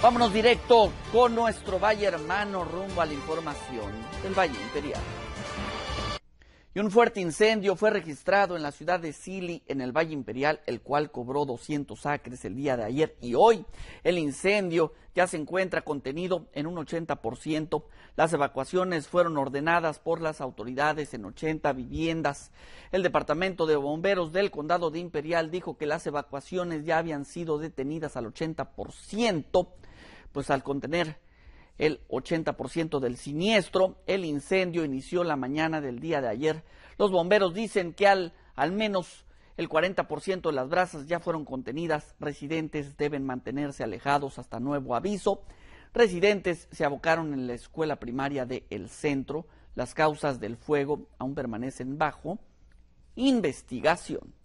Vámonos directo con nuestro Valle Hermano rumbo a la información del Valle Imperial. Y un fuerte incendio fue registrado en la ciudad de Sili, en el Valle Imperial, el cual cobró 200 acres el día de ayer y hoy. El incendio ya se encuentra contenido en un 80%. Las evacuaciones fueron ordenadas por las autoridades en 80 viviendas. El Departamento de Bomberos del Condado de Imperial dijo que las evacuaciones ya habían sido detenidas al 80% pues al contener el 80% del siniestro, el incendio inició la mañana del día de ayer. Los bomberos dicen que al, al menos el 40% de las brasas ya fueron contenidas, residentes deben mantenerse alejados hasta nuevo aviso. Residentes se abocaron en la escuela primaria de El Centro. Las causas del fuego aún permanecen bajo investigación.